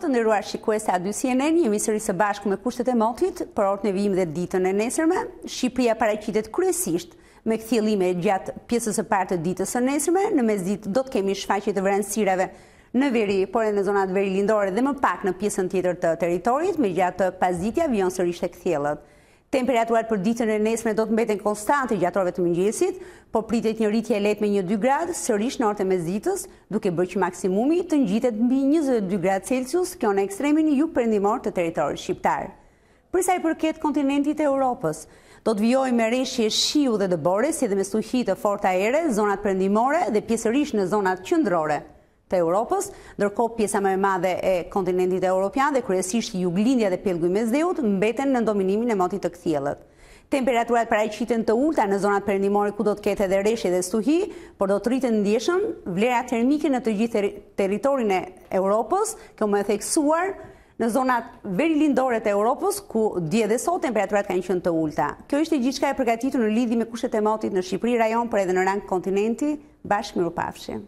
të ndërruar shikuesa a 2 jemi sëri së bashkë me kushtet e motit, për orët në vim dhe ditën e nesërme. Shqipëria paraqitet kryesisht me këthjelime gjatë pjesës e partë të ditës e nesërme. Në mes ditë do të kemi shfaqit të vërënsireve në veri, por e në zonat veri lindore dhe më pak në pjesën tjetër të teritorit, me gjatë pas ditja vion sërisht e këthjelët. Temperaturat për ditën e nesme do të mbeten konstante gjatorve të mëngjesit, po pritet një rritje let me një 2 gradë, sërish në orte me zitës, duke bërë që maksimumi të njitet mbi 22 gradë Celsius, kjo në ekstremin ju përndimor të teritorit shqiptar. Përsa i përket kontinentit e Europës, do të vjoj me reshje shiu dhe dëbore, si dhe me stuhi të forta ere, zonat përndimore dhe pjesërish në zonat qëndrore të Europës, ndërko pjesa më e madhe e kontinentit e Europian dhe kërësisht juglindja dhe pelgu i mezdeut mbeten në dominimin e motit të këthjelët. Temperaturat pra e të ulta në zonat përendimore ku do të kete dhe reshe dhe stuhi, por do të rritën në ndjeshëm vlera termike në të gjithë teritorin e Europës, më e theksuar në zonat veri lindore të Europës, ku dje dhe sot temperaturat ka një qënë të ulta. Kjo ishte gjithë ka e përgatitu në lidhi me kushtet e motit në Shqipëri rajon, për edhe në rangë kontinenti, bashkë